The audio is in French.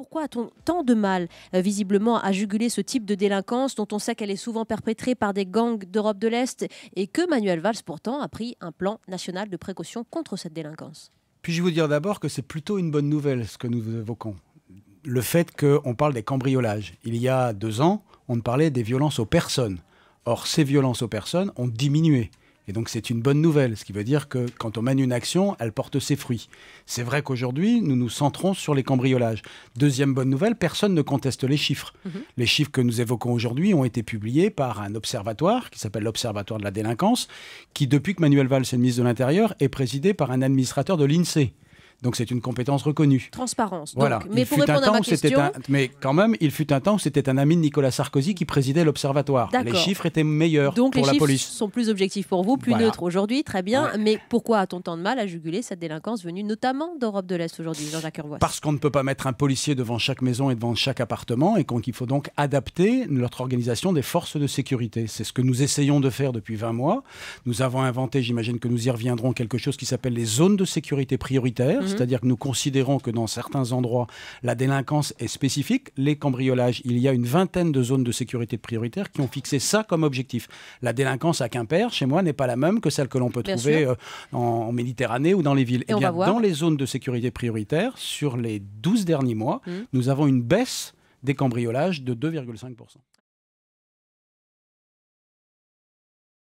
Pourquoi a-t-on tant de mal, euh, visiblement, à juguler ce type de délinquance dont on sait qu'elle est souvent perpétrée par des gangs d'Europe de l'Est et que Manuel Valls, pourtant, a pris un plan national de précaution contre cette délinquance Puis-je vous dire d'abord que c'est plutôt une bonne nouvelle ce que nous évoquons le fait qu'on parle des cambriolages. Il y a deux ans, on parlait des violences aux personnes. Or, ces violences aux personnes ont diminué. Et donc c'est une bonne nouvelle, ce qui veut dire que quand on mène une action, elle porte ses fruits. C'est vrai qu'aujourd'hui, nous nous centrons sur les cambriolages. Deuxième bonne nouvelle, personne ne conteste les chiffres. Mhm. Les chiffres que nous évoquons aujourd'hui ont été publiés par un observatoire qui s'appelle l'Observatoire de la délinquance, qui depuis que Manuel Valls est ministre de l'Intérieur est présidé par un administrateur de l'INSEE. Donc c'est une compétence reconnue. Transparence. Voilà. mais il pour répondre à ma question... mais quand même, il fut un temps où c'était un ami de Nicolas Sarkozy qui présidait l'observatoire. Les chiffres étaient meilleurs Donc les chiffres sont plus objectifs pour vous, plus neutres aujourd'hui, très bien. Mais pourquoi a-t-on tant de mal à juguler cette délinquance venue notamment d'Europe de l'Est aujourd'hui, Jean-Jacques Hervois Parce qu'on ne peut pas mettre un policier devant chaque maison et devant chaque appartement et qu'il faut donc adapter notre organisation des forces de sécurité. C'est ce que nous essayons de faire depuis 20 mois. Nous avons inventé, j'imagine que nous y reviendrons, quelque chose qui s'appelle les zones de sécurité prioritaires. Mm-hmm. C'est-à-dire que nous considérons que dans certains endroits, la délinquance est spécifique. Les cambriolages, il y a une vingtaine de zones de sécurité prioritaires qui ont fixé ça comme objectif. La délinquance à Quimper, chez moi, n'est pas la même que celle que l'on peut trouver euh, en, Méditerranée ou dans les villes. Et, eh bien, dans les zones de sécurité prioritaires, sur les 12 derniers mois, mm. nous avons une baisse des cambriolages de 2,5%.